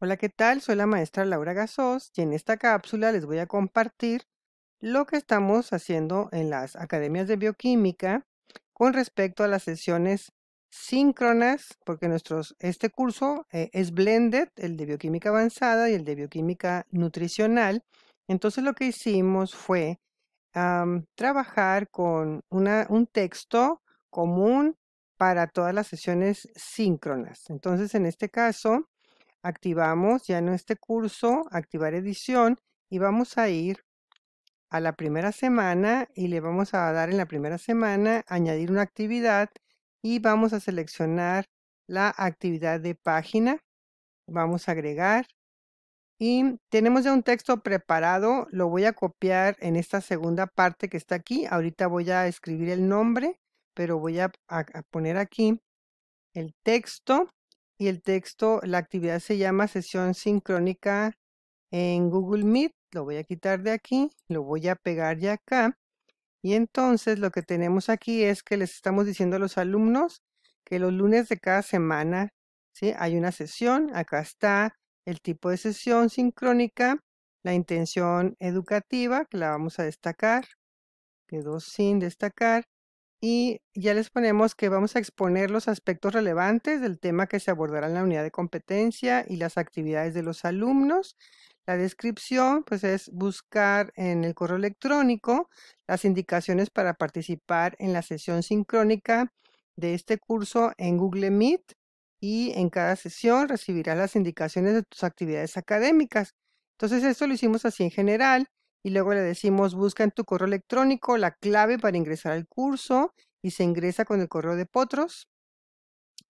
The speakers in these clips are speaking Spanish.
Hola, ¿qué tal? Soy la maestra Laura Gasos y en esta cápsula les voy a compartir lo que estamos haciendo en las academias de bioquímica con respecto a las sesiones síncronas, porque este curso eh, es blended, el de bioquímica avanzada y el de bioquímica nutricional. Entonces lo que hicimos fue trabajar con un texto común para todas las sesiones síncronas. Entonces en este caso activamos ya en este curso activar edición y vamos a ir a la primera semana y le vamos a dar en la primera semana añadir una actividad y vamos a seleccionar la actividad de página. Vamos a agregar y tenemos ya un texto preparado. Lo voy a copiar en esta segunda parte que está aquí. Ahorita voy a escribir el nombre, pero voy a, poner aquí el texto y el texto, la actividad se llama sesión sincrónica en Google Meet. Lo voy a quitar de aquí, lo voy a pegar ya acá. Y entonces lo que tenemos aquí es que les estamos diciendo a los alumnos que los lunes de cada semana ¿sí? hay una sesión. Acá está el tipo de sesión sincrónica, la intención educativa, que la vamos a destacar. Quedó sin destacar y ya les ponemos que vamos a exponer los aspectos relevantes del tema que se abordará en la unidad de competencia y las actividades de los alumnos. La descripción pues es buscar en el correo electrónico las indicaciones para participar en la sesión sincrónica de este curso en Google Meet y en cada sesión recibirás las indicaciones de tus actividades académicas. Entonces esto lo hicimos así en general y luego le decimos busca en tu correo electrónico la clave para ingresar al curso y se ingresa con el correo de Potros.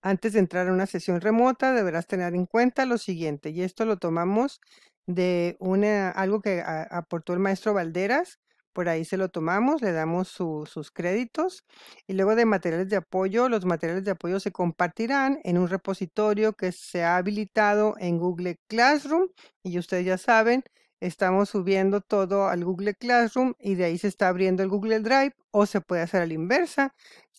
Antes de entrar a una sesión remota deberás tener en cuenta lo siguiente y esto lo tomamos de una, algo que aportó el maestro Valderas. Por ahí se lo tomamos, le damos sus créditos y luego de materiales de apoyo, los materiales de apoyo se compartirán en un repositorio que se ha habilitado en Google Classroom y ustedes ya saben, estamos subiendo todo al Google Classroom y de ahí se está abriendo el Google Drive o se puede hacer a la inversa,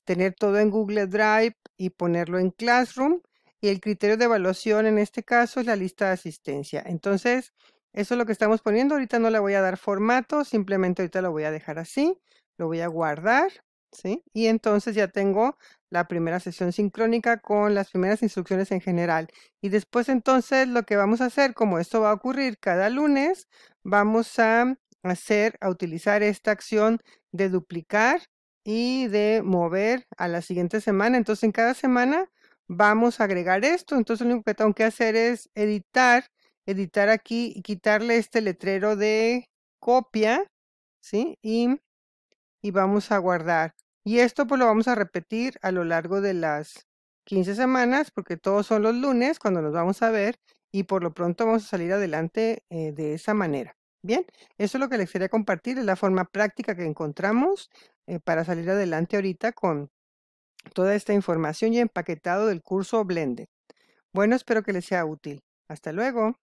tener todo en Google Drive y ponerlo en Classroom y el criterio de evaluación en este caso es la lista de asistencia. Entonces, eso es lo que estamos poniendo. Ahorita no le voy a dar formato, simplemente ahorita lo voy a dejar así, lo voy a guardar ¿sí? Y entonces ya tengo la primera sesión sincrónica con las primeras instrucciones en general. Y después entonces lo que vamos a hacer, como esto va a ocurrir cada lunes, vamos a hacer, a utilizar esta acción de duplicar y de mover a la siguiente semana. Entonces en cada semana vamos a agregar esto. Entonces lo único que tengo que hacer es editar, editar aquí y quitarle este letrero de copia, ¿sí? Y y vamos a guardar. Y esto pues lo vamos a repetir a lo largo de las 15 semanas porque todos son los lunes cuando nos vamos a ver y por lo pronto vamos a salir adelante eh, de esa manera. Bien, eso es lo que les quería compartir, es la forma práctica que encontramos eh, para salir adelante ahorita con toda esta información y empaquetado del curso Blende Bueno, espero que les sea útil. Hasta luego.